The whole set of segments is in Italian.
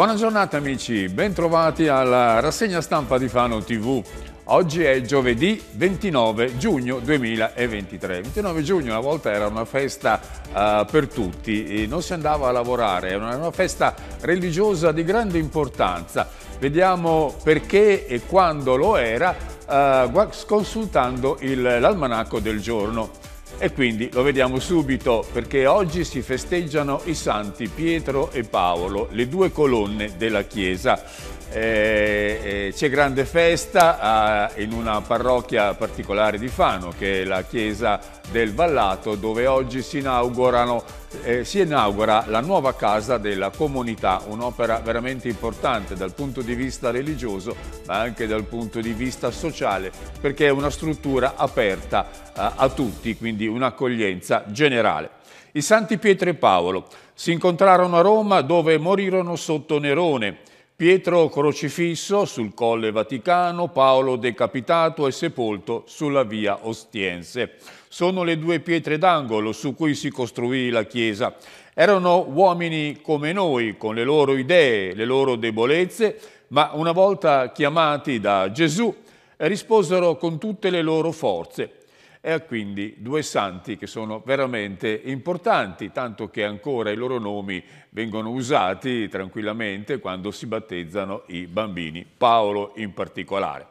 Buona giornata amici, bentrovati alla rassegna stampa di Fano TV. Oggi è giovedì 29 giugno 2023. 29 giugno una volta era una festa uh, per tutti, non si andava a lavorare, era una festa religiosa di grande importanza. Vediamo perché e quando lo era uh, eh, consultando l'almanacco del giorno. E quindi lo vediamo subito perché oggi si festeggiano i santi Pietro e Paolo, le due colonne della Chiesa. Eh, eh, c'è grande festa eh, in una parrocchia particolare di Fano che è la chiesa del Vallato dove oggi si, eh, si inaugura la nuova casa della comunità, un'opera veramente importante dal punto di vista religioso ma anche dal punto di vista sociale perché è una struttura aperta eh, a tutti, quindi un'accoglienza generale. I santi Pietro e Paolo si incontrarono a Roma dove morirono sotto Nerone Pietro crocifisso sul Colle Vaticano, Paolo decapitato e sepolto sulla via Ostiense. Sono le due pietre d'angolo su cui si costruì la Chiesa. Erano uomini come noi, con le loro idee, le loro debolezze, ma una volta chiamati da Gesù risposero con tutte le loro forze e ha quindi due santi che sono veramente importanti, tanto che ancora i loro nomi vengono usati tranquillamente quando si battezzano i bambini, Paolo in particolare.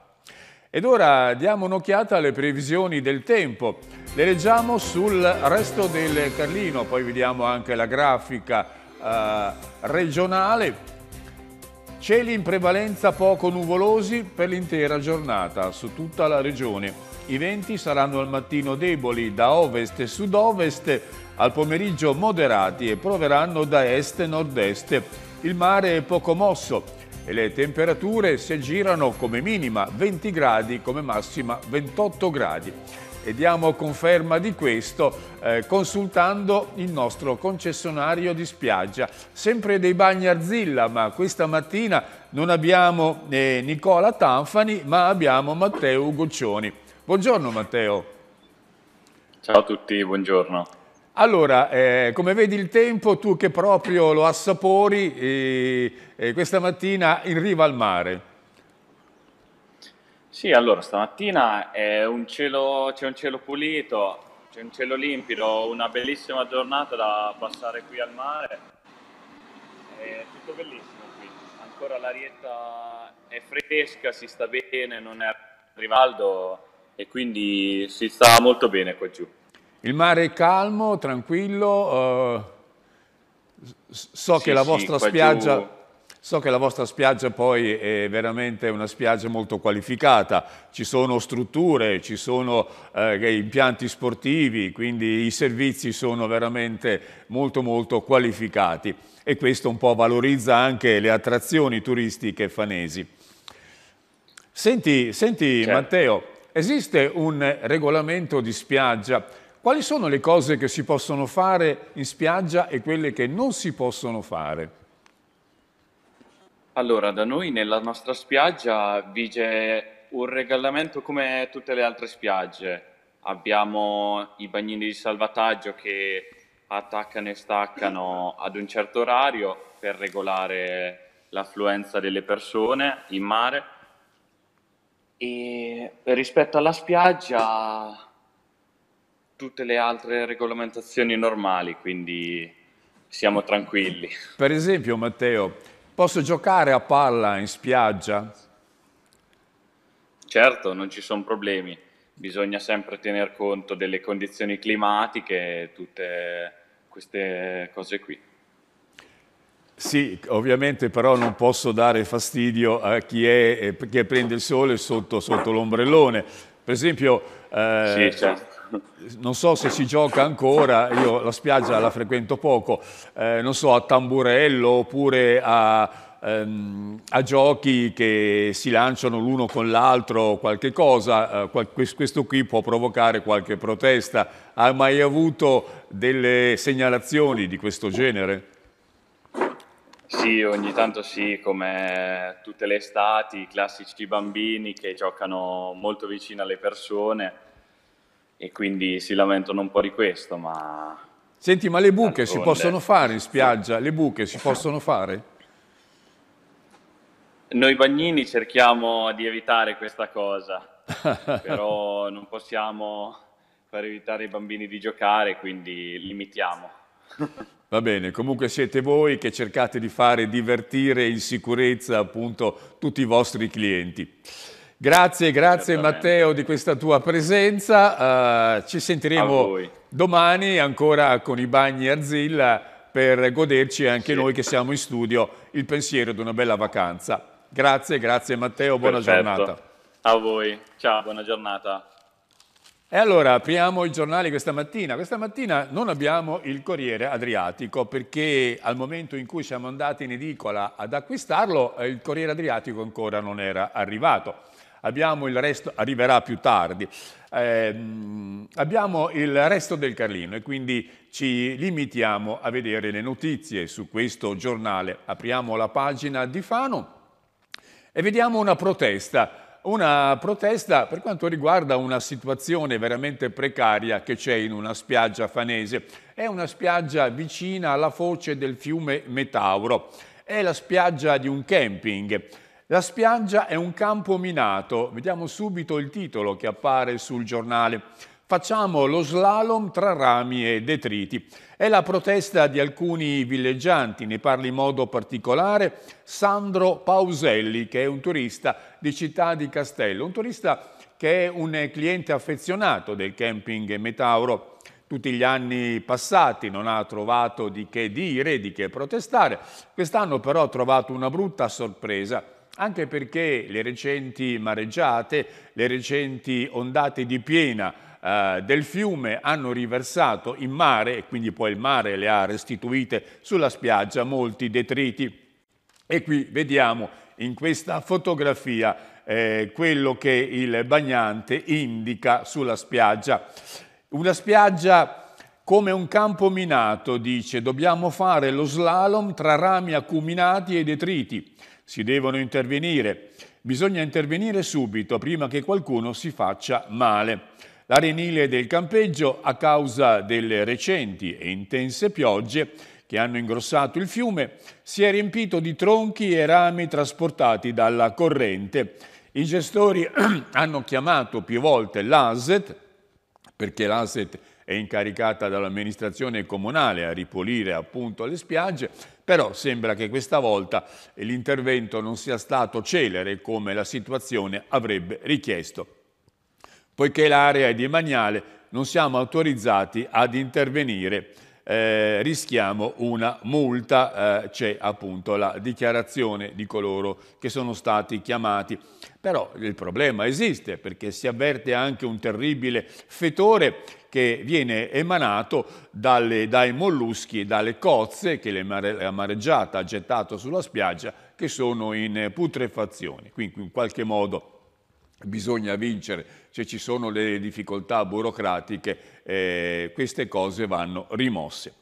Ed ora diamo un'occhiata alle previsioni del tempo. Le leggiamo sul resto del Carlino, poi vediamo anche la grafica eh, regionale. Cieli in prevalenza poco nuvolosi per l'intera giornata su tutta la regione i venti saranno al mattino deboli da ovest e sud-ovest, al pomeriggio moderati e proveranno da est e nord-est. Il mare è poco mosso e le temperature si aggirano come minima 20 gradi, come massima 28 gradi. E diamo conferma di questo eh, consultando il nostro concessionario di spiaggia. Sempre dei bagni Arzilla, ma questa mattina non abbiamo eh, Nicola Tanfani, ma abbiamo Matteo Goccioni. Buongiorno Matteo. Ciao a tutti, buongiorno. Allora, eh, come vedi il tempo, tu che proprio lo assapori eh, eh, questa mattina in riva al mare. Sì, allora stamattina c'è un cielo pulito, c'è un cielo limpido, una bellissima giornata da passare qui al mare. È tutto bellissimo qui, ancora l'arietta è fresca, si sta bene, non è rivaldo e quindi si sta molto bene qua giù. Il mare è calmo, tranquillo, uh, so, sì, che sì, spiaggia, giù... so che la vostra spiaggia poi è veramente una spiaggia molto qualificata, ci sono strutture, ci sono uh, impianti sportivi, quindi i servizi sono veramente molto molto qualificati e questo un po' valorizza anche le attrazioni turistiche fanesi. Senti, senti certo. Matteo, esiste un regolamento di spiaggia. Quali sono le cose che si possono fare in spiaggia e quelle che non si possono fare? Allora, da noi nella nostra spiaggia vige un regolamento come tutte le altre spiagge. Abbiamo i bagnini di salvataggio che attaccano e staccano ad un certo orario per regolare l'affluenza delle persone in mare e rispetto alla spiaggia, tutte le altre regolamentazioni normali, quindi siamo tranquilli. Per esempio, Matteo, posso giocare a palla in spiaggia? Certo, non ci sono problemi. Bisogna sempre tener conto delle condizioni climatiche, tutte queste cose qui. Sì, ovviamente però non posso dare fastidio a chi, è, eh, chi prende il sole sotto, sotto l'ombrellone. Per esempio, eh, sì, certo. non so se si gioca ancora, io la spiaggia la frequento poco, eh, non so, a tamburello oppure a, ehm, a giochi che si lanciano l'uno con l'altro qualche cosa, eh, qual questo qui può provocare qualche protesta. Ha mai avuto delle segnalazioni di questo genere? Sì, ogni tanto sì, come tutte le estati, i classici bambini che giocano molto vicino alle persone e quindi si lamentano un po' di questo, ma... Senti, ma le buche si possono fare in spiaggia? Le buche si possono fare? Noi bagnini cerchiamo di evitare questa cosa, però non possiamo far evitare ai bambini di giocare, quindi limitiamo. Va bene, comunque siete voi che cercate di fare divertire in sicurezza appunto tutti i vostri clienti. Grazie, grazie Matteo di questa tua presenza. Uh, ci sentiremo domani ancora con i bagni Arzilla per goderci anche sì. noi che siamo in studio il pensiero di una bella vacanza. Grazie, grazie Matteo, buona Perfetto. giornata. A voi, ciao, buona giornata. E allora apriamo i giornali questa mattina. Questa mattina non abbiamo il Corriere Adriatico perché al momento in cui siamo andati in edicola ad acquistarlo eh, il Corriere Adriatico ancora non era arrivato. Abbiamo il resto, arriverà più tardi. Eh, abbiamo il resto del Carlino e quindi ci limitiamo a vedere le notizie su questo giornale. Apriamo la pagina di Fano e vediamo una protesta una protesta per quanto riguarda una situazione veramente precaria che c'è in una spiaggia fanese. È una spiaggia vicina alla foce del fiume Metauro. È la spiaggia di un camping. La spiaggia è un campo minato. Vediamo subito il titolo che appare sul giornale. Facciamo lo slalom tra rami e detriti. È la protesta di alcuni villeggianti, ne parla in modo particolare Sandro Pauselli, che è un turista di Città di Castello, un turista che è un cliente affezionato del camping Metauro. Tutti gli anni passati non ha trovato di che dire, di che protestare. Quest'anno però ha trovato una brutta sorpresa anche perché le recenti mareggiate, le recenti ondate di piena eh, del fiume hanno riversato in mare, e quindi poi il mare le ha restituite sulla spiaggia, molti detriti. E qui vediamo in questa fotografia eh, quello che il bagnante indica sulla spiaggia. Una spiaggia come un campo minato, dice, dobbiamo fare lo slalom tra rami acuminati e detriti. Si devono intervenire. Bisogna intervenire subito, prima che qualcuno si faccia male. L'arenile del campeggio, a causa delle recenti e intense piogge che hanno ingrossato il fiume, si è riempito di tronchi e rami trasportati dalla corrente. I gestori hanno chiamato più volte l'ASET, perché l'ASET è incaricata dall'amministrazione comunale a ripulire appunto le spiagge, però sembra che questa volta l'intervento non sia stato celere come la situazione avrebbe richiesto poiché l'area è demaniale, non siamo autorizzati ad intervenire, eh, rischiamo una multa, eh, c'è appunto la dichiarazione di coloro che sono stati chiamati. Però il problema esiste perché si avverte anche un terribile fetore che viene emanato dalle, dai molluschi e dalle cozze che la mareggiata ha gettato sulla spiaggia che sono in putrefazione. Quindi in qualche modo bisogna vincere se ci sono le difficoltà burocratiche, eh, queste cose vanno rimosse.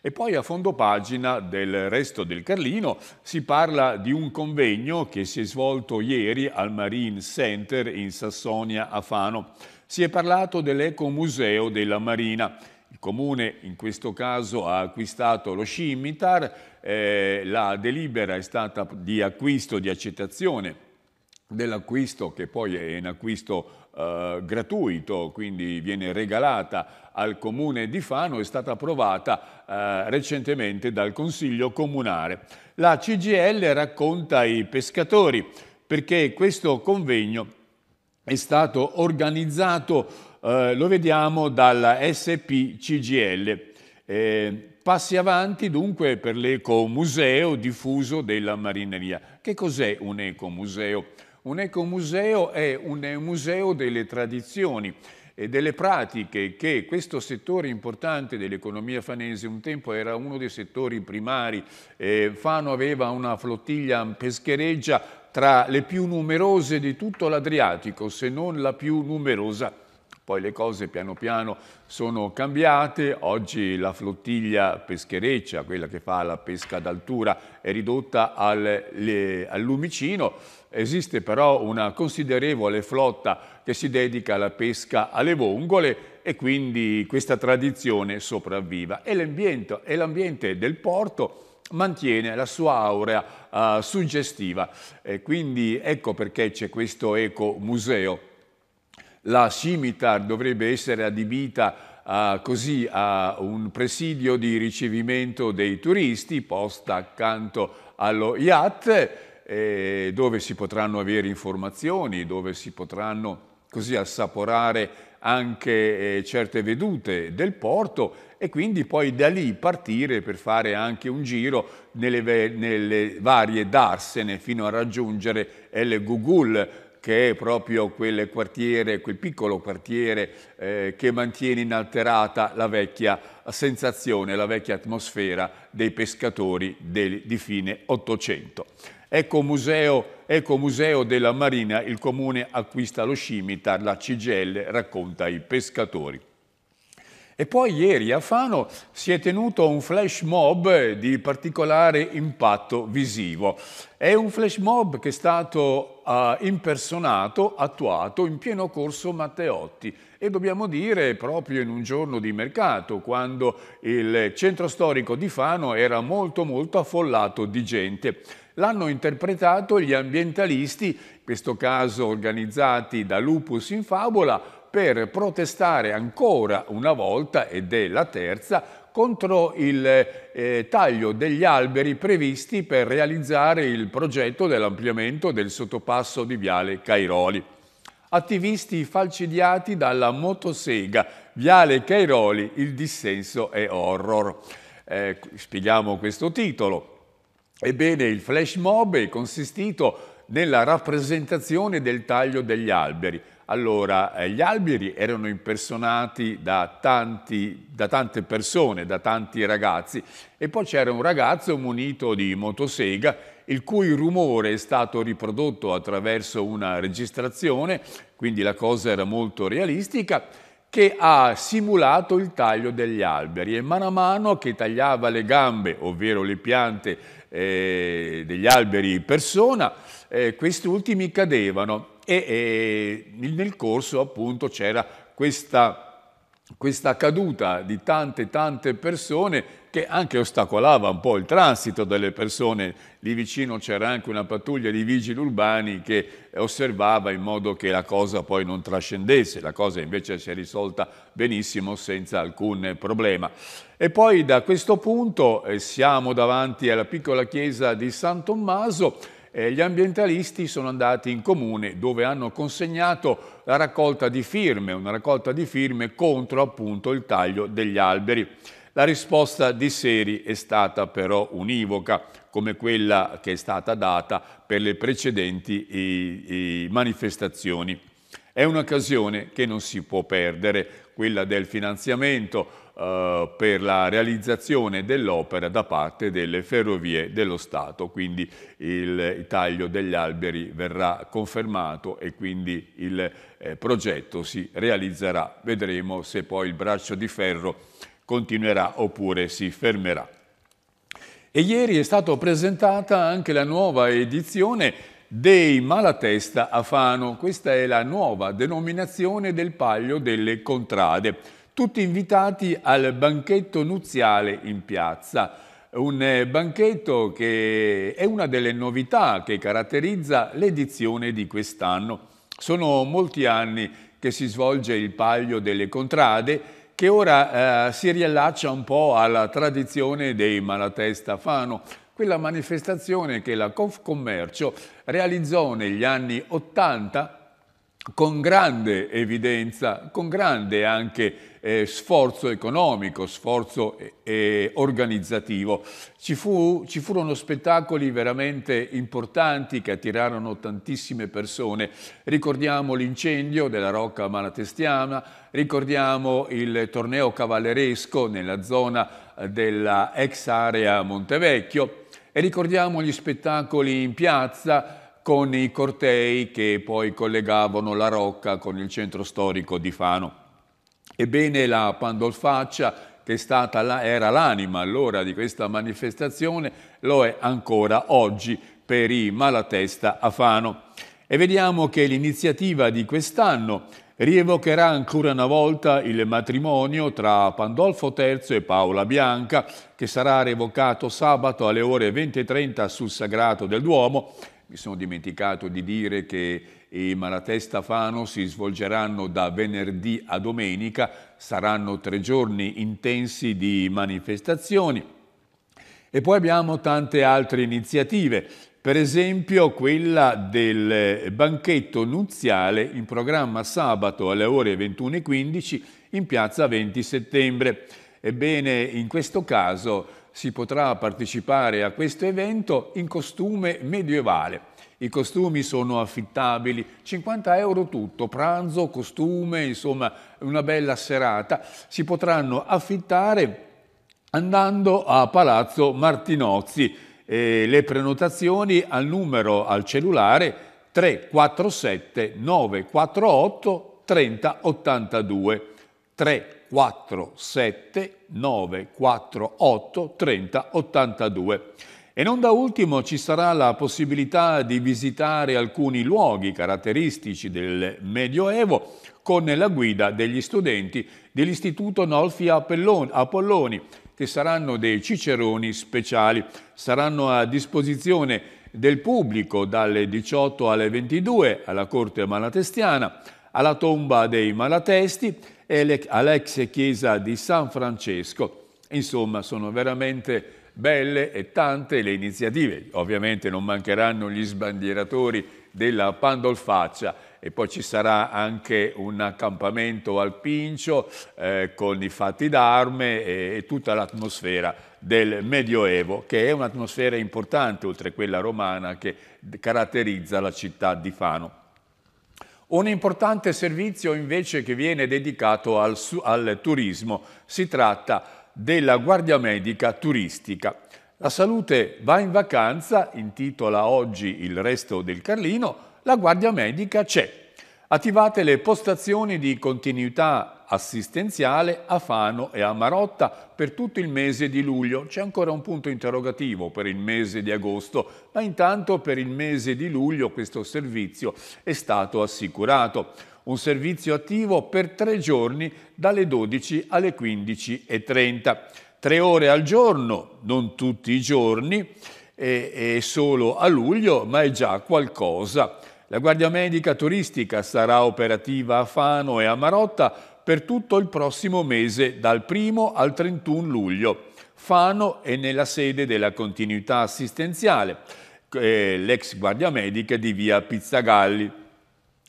E poi a fondo pagina del resto del Carlino si parla di un convegno che si è svolto ieri al Marine Center in Sassonia a Fano. Si è parlato dell'ecomuseo della Marina. Il comune in questo caso ha acquistato lo scimitar, eh, la delibera è stata di acquisto, di accettazione dell'acquisto che poi è un acquisto eh, gratuito, quindi viene regalata al comune di Fano, è stata approvata eh, recentemente dal Consiglio Comunale. La CGL racconta i pescatori perché questo convegno è stato organizzato, eh, lo vediamo, dalla SPCGL. Eh, passi avanti dunque per l'ecomuseo diffuso della marineria. Che cos'è un ecomuseo? Un ecomuseo è un museo delle tradizioni e delle pratiche che questo settore importante dell'economia fanese un tempo era uno dei settori primari. Eh, Fano aveva una flottiglia peschereggia tra le più numerose di tutto l'Adriatico, se non la più numerosa poi le cose piano piano sono cambiate, oggi la flottiglia peschereccia, quella che fa la pesca d'altura, è ridotta al, le, al lumicino, Esiste però una considerevole flotta che si dedica alla pesca alle vongole e quindi questa tradizione sopravviva. E l'ambiente del porto mantiene la sua aurea uh, suggestiva. E quindi ecco perché c'è questo ecomuseo. La scimitar dovrebbe essere adibita uh, così a un presidio di ricevimento dei turisti, posta accanto allo yacht, eh, dove si potranno avere informazioni, dove si potranno così assaporare anche eh, certe vedute del porto e quindi poi da lì partire per fare anche un giro nelle, nelle varie darsene fino a raggiungere El Gugul, che è proprio quel quartiere, quel piccolo quartiere eh, che mantiene inalterata la vecchia sensazione, la vecchia atmosfera dei pescatori del, di fine Ottocento. Ecco museo, della Marina, il comune acquista lo scimitar, la Cigelle racconta i pescatori. E poi ieri a Fano si è tenuto un flash mob di particolare impatto visivo. È un flash mob che è stato uh, impersonato, attuato in pieno corso Matteotti e dobbiamo dire proprio in un giorno di mercato, quando il centro storico di Fano era molto molto affollato di gente l'hanno interpretato gli ambientalisti, in questo caso organizzati da Lupus in Fabola, per protestare ancora una volta, ed è la terza, contro il eh, taglio degli alberi previsti per realizzare il progetto dell'ampliamento del sottopasso di Viale Cairoli. Attivisti falcidiati dalla motosega, Viale Cairoli, il dissenso è horror. Eh, spieghiamo questo titolo. Ebbene, il flash mob è consistito nella rappresentazione del taglio degli alberi. Allora, eh, gli alberi erano impersonati da, tanti, da, tante persone, da tanti ragazzi, e poi c'era un ragazzo munito di motosega, il cui rumore è stato riprodotto attraverso una registrazione, quindi la cosa era molto realistica, che ha simulato il taglio degli alberi e mano a mano che tagliava le gambe, ovvero le piante eh, degli alberi persona, eh, questi ultimi cadevano e nel corso appunto c'era questa, questa caduta di tante tante persone che anche ostacolava un po' il transito delle persone. Lì vicino c'era anche una pattuglia di vigili urbani che osservava in modo che la cosa poi non trascendesse. La cosa invece si è risolta benissimo senza alcun problema. E poi da questo punto eh, siamo davanti alla piccola chiesa di San Tommaso gli ambientalisti sono andati in comune dove hanno consegnato la raccolta di firme, una raccolta di firme contro appunto il taglio degli alberi. La risposta di Seri è stata però univoca, come quella che è stata data per le precedenti i, i manifestazioni. È un'occasione che non si può perdere, quella del finanziamento eh, per la realizzazione dell'opera da parte delle ferrovie dello Stato, quindi il, il taglio degli alberi verrà confermato e quindi il eh, progetto si realizzerà. Vedremo se poi il braccio di ferro continuerà oppure si fermerà. E ieri è stata presentata anche la nuova edizione dei Malatesta a Fano. Questa è la nuova denominazione del Paglio delle Contrade. Tutti invitati al banchetto nuziale in piazza. Un eh, banchetto che è una delle novità che caratterizza l'edizione di quest'anno. Sono molti anni che si svolge il Paglio delle Contrade che ora eh, si riallaccia un po' alla tradizione dei Malatesta Fano, quella manifestazione che la Confcommercio realizzò negli anni 80 con grande evidenza, con grande anche eh, sforzo economico, sforzo eh, organizzativo. Ci, fu, ci, furono spettacoli veramente importanti che attirarono tantissime persone. Ricordiamo l'incendio della Rocca Malatestiana, ricordiamo il torneo cavalleresco nella zona eh, della ex area Montevecchio e ricordiamo gli spettacoli in piazza, con i cortei che poi collegavano la Rocca con il centro storico di Fano. Ebbene, la Pandolfaccia che la, era l'anima allora di questa manifestazione, lo è ancora oggi per i Malatesta a Fano. E vediamo che l'iniziativa di quest'anno rievocherà ancora una volta il matrimonio tra Pandolfo III e Paola Bianca, che sarà revocato sabato alle ore 20.30 sul Sagrato del Duomo mi sono dimenticato di dire che i Malatesta Fano si svolgeranno da venerdì a domenica, saranno tre giorni intensi di manifestazioni. E poi abbiamo tante altre iniziative, per esempio quella del banchetto nuziale in programma sabato alle ore 21.15 in piazza 20 settembre. Ebbene, in questo caso si potrà partecipare a questo evento in costume medievale. I costumi sono affittabili, 50 euro tutto, pranzo, costume, insomma una bella serata. Si potranno affittare andando a Palazzo Martinozzi. Eh, le prenotazioni al numero al cellulare 347 948 3082. 3 347 948 30 82. E non da ultimo ci sarà la possibilità di visitare alcuni luoghi caratteristici del Medioevo con la guida degli studenti dell'Istituto Nolfi Apolloni, che saranno dei ciceroni speciali. Saranno a disposizione del pubblico dalle 18 alle 22 alla Corte Malatestiana, alla tomba dei Malatesti e all'ex chiesa di San Francesco. Insomma, sono veramente belle e tante le iniziative. Ovviamente non mancheranno gli sbandieratori della Pandolfaccia e poi ci sarà anche un accampamento al Pincio eh, con i fatti d'arme e, e tutta l'atmosfera del Medioevo, che è un'atmosfera importante oltre a quella romana che caratterizza la città di Fano. Un importante servizio invece che viene dedicato al, al turismo, si tratta della Guardia Medica Turistica. La salute va in vacanza, intitola oggi il resto del Carlino, la Guardia Medica c'è. Attivate le postazioni di continuità assistenziale a Fano e a Marotta per tutto il mese di luglio. C'è ancora un punto interrogativo per il mese di agosto, ma intanto per il mese di luglio questo servizio è stato assicurato. Un servizio attivo per tre giorni dalle 12 alle 15.30. Tre ore al giorno, non tutti i giorni, è solo a luglio, ma è già qualcosa. La Guardia Medica Turistica sarà operativa a Fano e a Marotta per tutto il prossimo mese dal 1 al 31 luglio. Fano è nella sede della continuità assistenziale, eh, l'ex guardia medica di via Pizzagalli.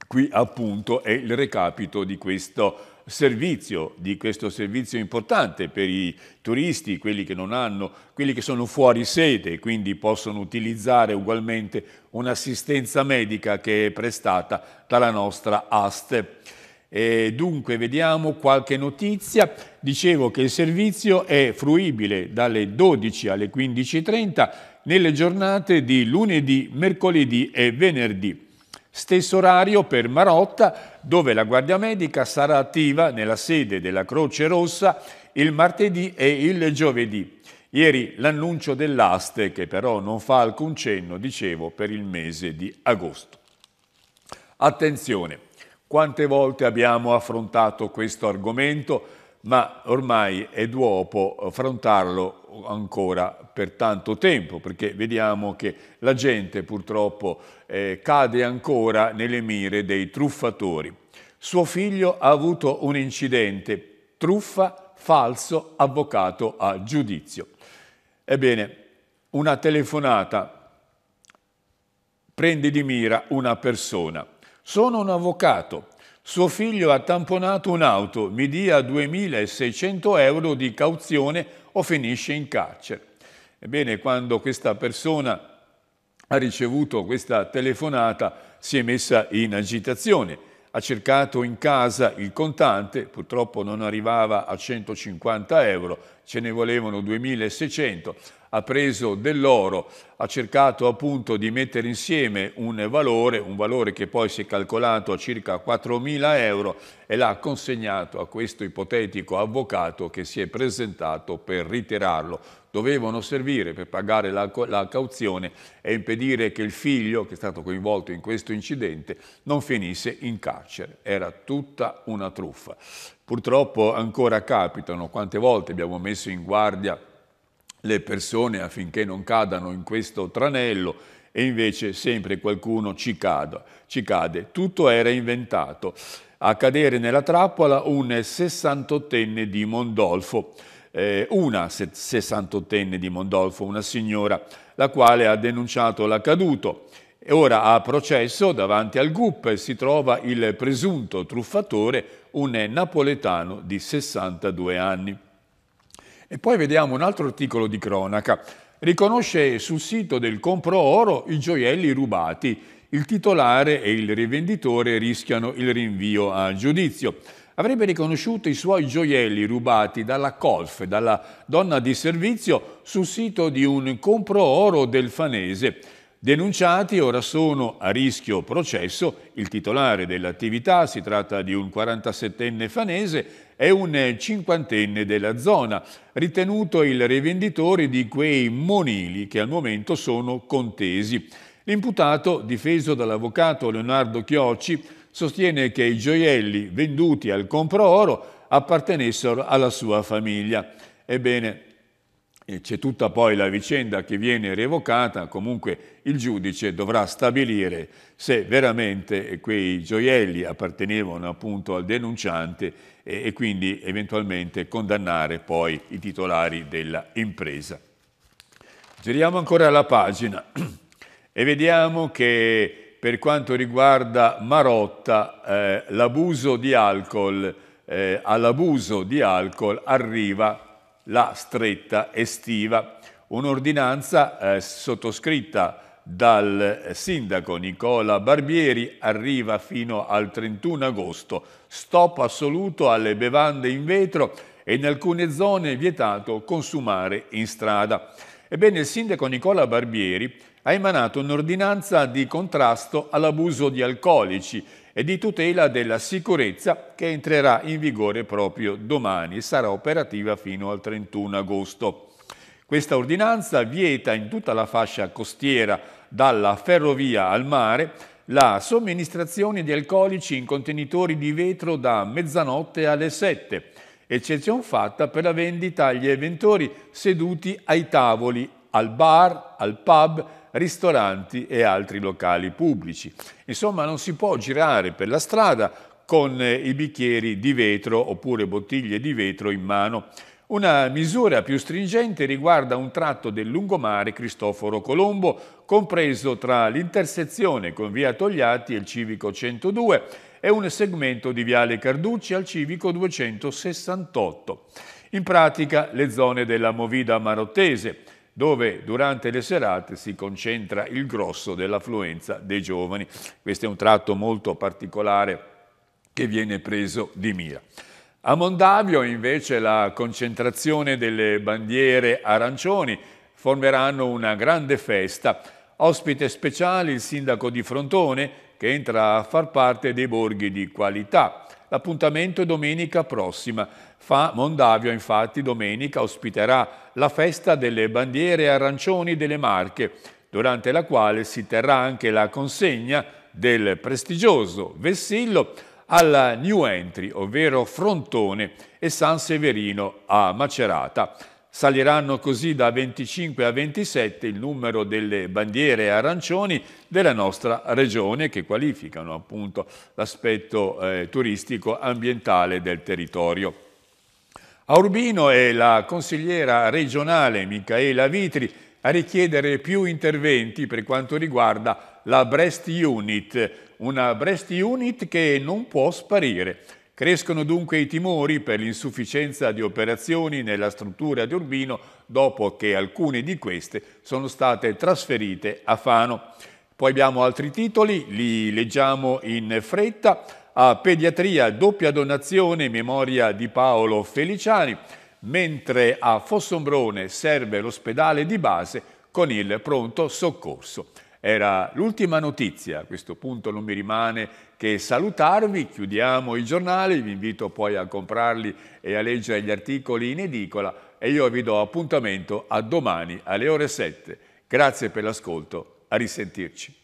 Qui appunto è il recapito di questo servizio, di questo servizio importante per i turisti, quelli che non hanno, quelli che sono fuori sede e quindi possono utilizzare ugualmente un'assistenza medica che è prestata dalla nostra ASTE. E dunque vediamo qualche notizia. Dicevo che il servizio è fruibile dalle 12 alle 15.30 nelle giornate di lunedì, mercoledì e venerdì. Stesso orario per Marotta, dove la Guardia Medica sarà attiva nella sede della Croce Rossa il martedì e il giovedì. Ieri l'annuncio dell'aste, che però non fa alcun cenno, dicevo, per il mese di agosto. Attenzione, quante volte abbiamo affrontato questo argomento, ma ormai è duopo eh, affrontarlo ancora per tanto tempo, perché vediamo che la gente purtroppo eh, cade ancora nelle mire dei truffatori. Suo figlio ha avuto un incidente, truffa, falso, avvocato a giudizio. Ebbene, una telefonata prende di mira una persona sono un avvocato. Suo figlio ha tamponato un'auto, mi dia 2.600 euro di cauzione o finisce in carcere. Ebbene, quando questa persona ha ricevuto questa telefonata si è messa in agitazione ha cercato in casa il contante, purtroppo non arrivava a 150 euro, ce ne volevano 2600, ha preso dell'oro, ha cercato appunto di mettere insieme un valore, un valore che poi si è calcolato a circa 4.000 euro e l'ha consegnato a questo ipotetico avvocato che si è presentato per ritirarlo dovevano servire per pagare la, la cauzione e impedire che il figlio, che è stato coinvolto in questo incidente, non finisse in carcere. Era tutta una truffa. Purtroppo ancora capitano, quante volte abbiamo messo in guardia le persone affinché non cadano in questo tranello e invece sempre qualcuno ci, cade. Ci cade. Tutto era inventato. A cadere nella trappola un 68enne di Mondolfo eh, una 68enne di Mondolfo, una signora, la quale ha denunciato l'accaduto. E ora a processo davanti al GUP si trova il presunto truffatore, un napoletano di 62 anni. E poi vediamo un altro articolo di cronaca. Riconosce sul sito del Compro Oro i gioielli rubati. Il titolare e il rivenditore rischiano il rinvio a giudizio avrebbe riconosciuto i suoi gioielli rubati dalla Colf, dalla donna di servizio, sul sito di un compro oro del fanese. Denunciati ora sono a rischio processo il titolare dell'attività, si tratta di un 47enne fanese e un cinquantenne della zona, ritenuto il rivenditore di quei monili che al momento sono contesi. L'imputato, difeso dall'avvocato Leonardo Chiocci, sostiene che i gioielli venduti al compro oro appartenessero alla sua famiglia. Ebbene, c'è tutta poi la vicenda che viene revocata, comunque il giudice dovrà stabilire se veramente quei gioielli appartenevano appunto al denunciante e, e quindi eventualmente condannare poi i titolari dell'impresa. Giriamo ancora la pagina e vediamo che per quanto riguarda Marotta, eh, l'abuso di alcol, eh, all'abuso di alcol arriva la stretta estiva, un'ordinanza eh, sottoscritta dal sindaco Nicola Barbieri arriva fino al 31 agosto, stop assoluto alle bevande in vetro e in alcune zone è vietato consumare in strada. Ebbene, il sindaco Nicola Barbieri ha emanato un'ordinanza di contrasto all'abuso di alcolici e di tutela della sicurezza che entrerà in vigore proprio domani e sarà operativa fino al 31 agosto. Questa ordinanza vieta in tutta la fascia costiera dalla ferrovia al mare la somministrazione di alcolici in contenitori di vetro da mezzanotte alle 7, eccezion fatta per la vendita agli eventori seduti ai tavoli, al bar, al pub ristoranti e altri locali pubblici. Insomma, non si può girare per la strada con eh, i bicchieri di vetro oppure bottiglie di vetro in mano. Una misura più stringente riguarda un tratto del lungomare Cristoforo Colombo, compreso tra l'intersezione con via Togliatti e il civico 102 e un segmento di viale Carducci al civico 268. In pratica le zone della Movida Marottese, dove durante le serate si concentra il grosso dell'affluenza dei giovani. Questo è un tratto molto particolare che viene preso di mira. A Mondavio invece la concentrazione delle bandiere arancioni formeranno una grande festa. Ospite speciale il sindaco di Frontone che entra a far parte dei borghi di qualità. L'appuntamento è domenica prossima. Fa Mondavio infatti domenica ospiterà la festa delle bandiere arancioni delle Marche, durante la quale si terrà anche la consegna del prestigioso vessillo alla New Entry, ovvero Frontone e San Severino a Macerata. Saliranno così da 25 a 27 il numero delle bandiere arancioni della nostra regione che qualificano appunto l'aspetto eh, turistico ambientale del territorio. A Urbino è la consigliera regionale Michaela Vitri a richiedere più interventi per quanto riguarda la Brest Unit, una Brest Unit che non può sparire. Crescono dunque i timori per l'insufficienza di operazioni nella struttura di Urbino dopo che alcune di queste sono state trasferite a Fano. Poi abbiamo altri titoli, li leggiamo in fretta. A pediatria doppia donazione in memoria di Paolo Feliciani, mentre a Fossombrone serve l'ospedale di base con il pronto soccorso. Era l'ultima notizia, a questo punto non mi rimane che salutarvi, chiudiamo i giornali, vi invito poi a comprarli e a leggere gli articoli in edicola e io vi do appuntamento a domani alle ore 7. Grazie per l'ascolto, a risentirci.